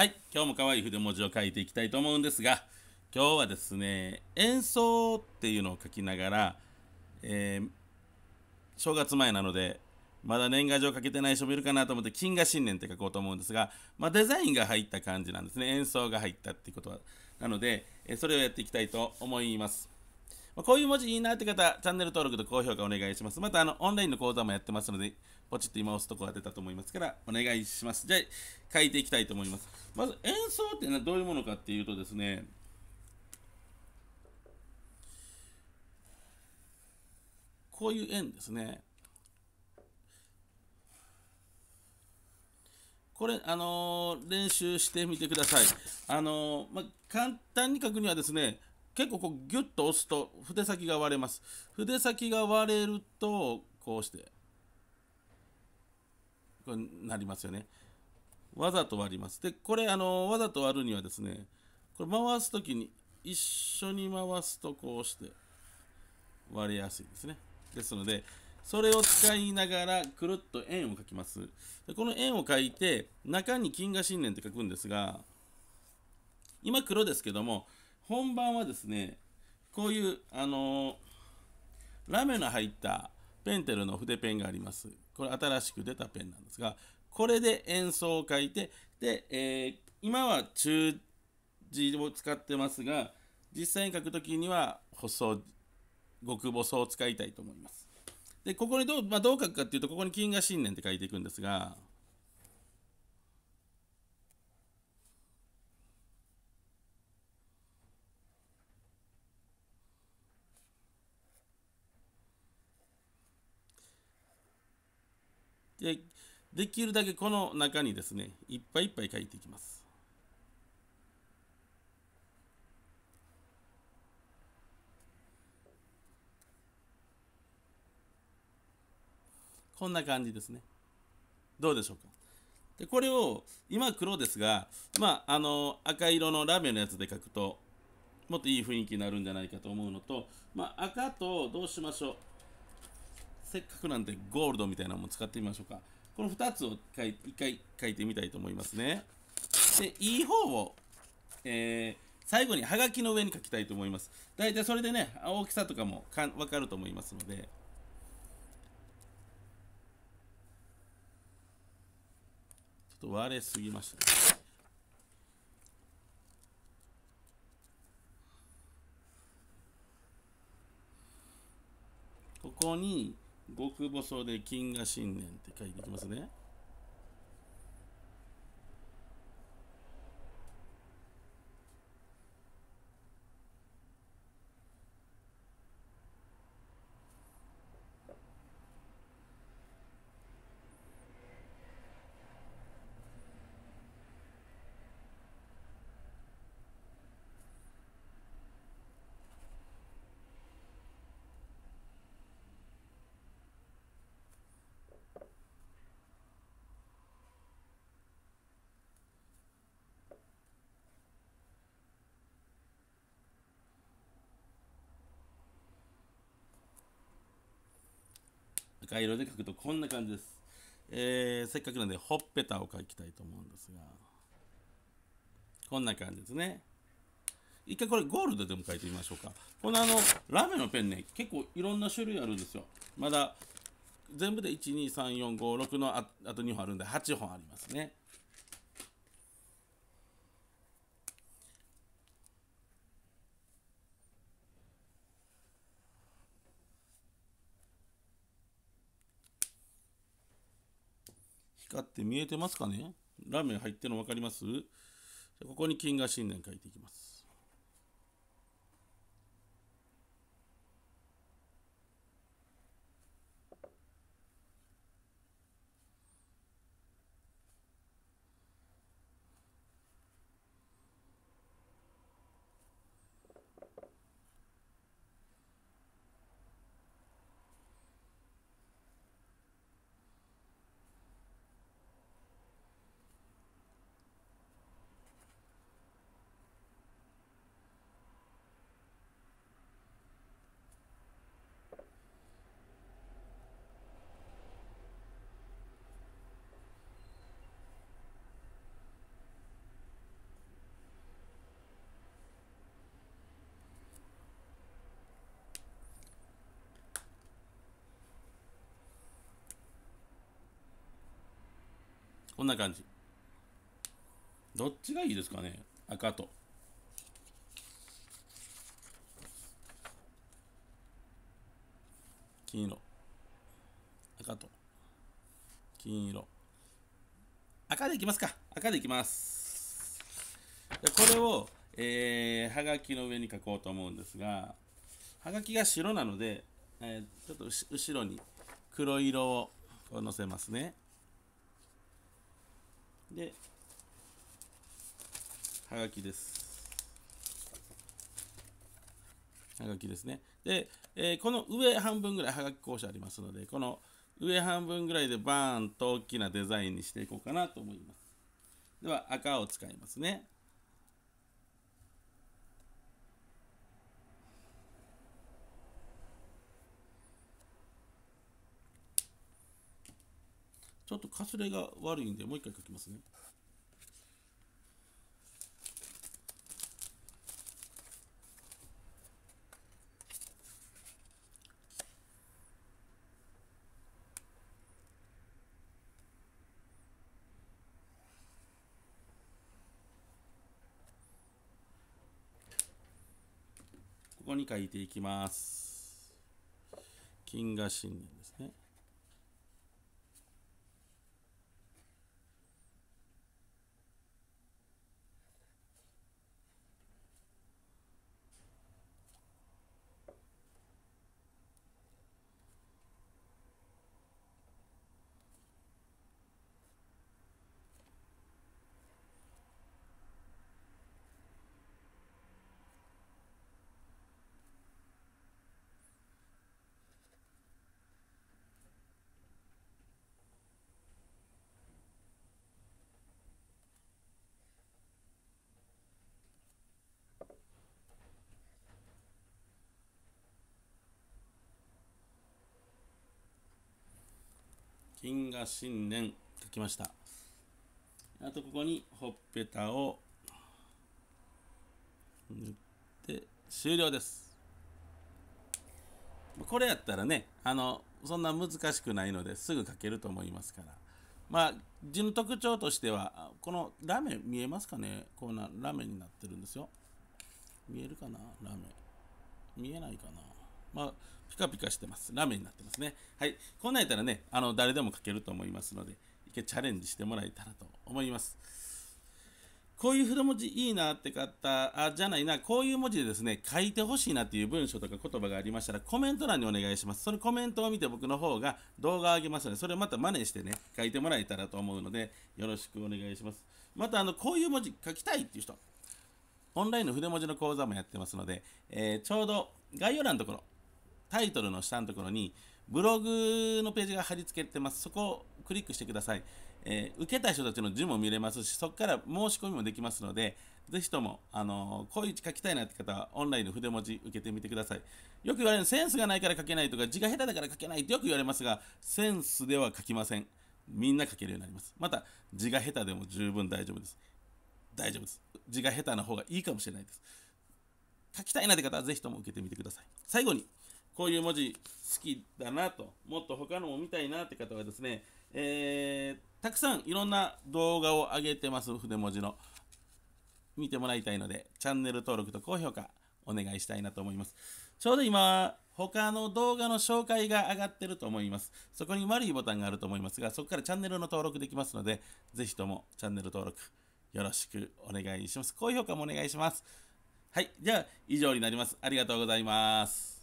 はい、今日も可愛い筆文字を書いていきたいと思うんですが、今日はですね、演奏っていうのを書きながら、えー、正月前なので、まだ年賀状かけてない人もいるかなと思って、金河新年って書こうと思うんですが、まあ、デザインが入った感じなんですね。演奏が入ったっていうことは。なので、えそれをやっていきたいと思います。まあ、こういう文字いいなって方、チャンネル登録と高評価お願いします。また、あの、オンラインの講座もやってますので、ポチッと今押すとこが出たと思いますから、お願いします。じゃあ、書いていきたいと思います。まず、演奏っていうのはどういうものかっていうとですね、こういう円ですね。これ、あのー、練習してみてください。あのー、まあ、簡単に書くにはですね、結構こうギュッと押すと筆先が割れます。筆先が割れると、こうして。これなりますよね。わざと割ります。で、これ、あのわざと割るにはですね、これ回すときに、一緒に回すとこうして割れやすいですね。ですので、それを使いながらくるっと円を描きます。でこの円を描いて、中に金河新年って書くんですが、今黒ですけども、本番はですね、こういう、あのー、ラメの入ったペンテルの筆ペンがあります。これ新しく出たペンなんですが、これで演奏を書いて、で、えー、今は中字を使ってますが、実際に書くときには細、極細を使いたいと思います。で、ここにどう,、まあ、どう書くかっていうと、ここに金河新年って書いていくんですが、でできるだけこの中にですねいっぱいいっぱい書いていきます。こんな感じですね。どうでしょうか。でこれを今黒ですが、まあ、あの赤色のラメのやつで書くともっといい雰囲気になるんじゃないかと思うのと、まあ、赤とどうしましょうせっかくなんでゴールドみたいなのも使ってみましょうか。この2つを1回書いてみたいと思いますね。で、いい方を、えー、最後にはがきの上に書きたいと思います。大体それでね、大きさとかもか分かると思いますので。ちょっと割れすぎました、ね。ここに極細で金河新年って書いていきますね。赤色で描くとこんな感じです。えー、せっかくなんでほっぺたを描きたいと思うんですが、こんな感じですね。一回これゴールドでも描いてみましょうか。このあの、ラメのペンね、結構いろんな種類あるんですよ。まだ、全部で1、2、3、4、5、6のああと2本あるんで8本ありますね。光って見えてますかねラーメン入ってるの分かりますここに金河新年書いていきます。こんな感じ。どっちがいいですかね赤と。金色。赤と。金色。赤でいきますか。赤でいきます。でこれを、えー、はがきの上に書こうと思うんですが、はがきが白なので、えー、ちょっと後ろに黒色を載せますね。ではがきですはがきですねで、えー、この上半分ぐらいはがき校舎ありますのでこの上半分ぐらいでバーンと大きなデザインにしていこうかなと思いますでは赤を使いますねちょっとかすれが悪いんで、もう一回書きますね。ここに書いていきます。金河新年ですね。金河新年書きましたあとここにほっぺたを塗って終了ですこれやったらねあのそんな難しくないのですぐ書けると思いますからまあ字の特徴としてはこのラメ見えますかねこうなラメになってるんですよ見えるかなラメ見えないかなまあピカピカしてます。ラメになってますね。はい。こんなやったらね、あの、誰でも書けると思いますので、一回チャレンジしてもらえたらと思います。こういう筆文字いいなって方、あ、じゃないな、こういう文字でですね、書いてほしいなっていう文章とか言葉がありましたら、コメント欄にお願いします。そのコメントを見て僕の方が動画を上げますので、それをまた真似してね、書いてもらえたらと思うので、よろしくお願いします。また、あの、こういう文字書きたいっていう人、オンラインの筆文字の講座もやってますので、えー、ちょうど概要欄のところ、タイトルの下のところに、ブログのページが貼り付けてます。そこをクリックしてください。えー、受けた人たちの字も見れますし、そこから申し込みもできますので、ぜひとも、あのー、こういう字書きたいなって方は、オンラインの筆文字受けてみてください。よく言われるセンスがないから書けないとか、字が下手だから書けないってよく言われますが、センスでは書きません。みんな書けるようになります。また、字が下手でも十分大丈夫です。大丈夫です。字が下手な方がいいかもしれないです。書きたいなって方は、ぜひとも受けてみてください。最後に、こういう文字好きだなと、もっと他のも見たいなって方はですね、えー、たくさんいろんな動画を上げてます、筆文字の。見てもらいたいので、チャンネル登録と高評価お願いしたいなと思います。ちょうど今、他の動画の紹介が上がってると思います。そこに丸いボタンがあると思いますが、そこからチャンネルの登録できますので、ぜひともチャンネル登録よろしくお願いします。高評価もお願いします。はい。じゃあ、以上になります。ありがとうございます。